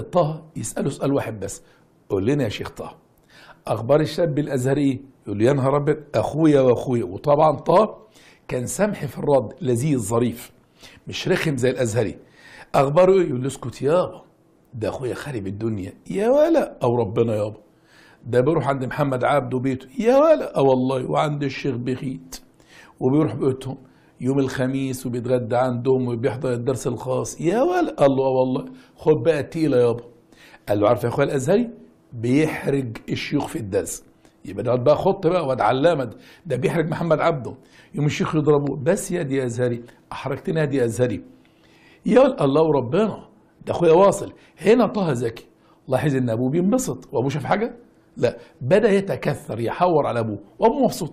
طه يساله سؤال واحد بس قول لنا يا شيخ طه اخبار الشاب الازهري يقول له يا نهار ابيض اخويا واخويا وطبعا طه كان سمح في الرد لذيذ ظريف مش رخم زي الازهري اخباره إيه؟ يقول له اسكت يابا ده اخويا خارب الدنيا يا ولا او ربنا يابا ده بيروح عند محمد عبده بيته يا ولا اه والله وعند الشيخ بخيت وبيروح بيوتهم يوم الخميس وبيتغدى عندهم وبيحضر الدرس الخاص يا ولد قال له آه والله خد بقى التقيله يابا قال له عارف يا اخويا الازهري بيحرج الشيوخ في الدرس يبقى ده بقى خط بقى واد علامه ده بيحرج محمد عبده يوم الشيخ يضربه بس يا دي يا ازهري احرجتنا يا دي يا ازهري يا الله وربنا ده اخويا واصل هنا طه زكي لاحظ ان ابوه بينبسط وابوه شاف حاجه لا بدا يتكثر يحور على ابوه وابوه مبسوط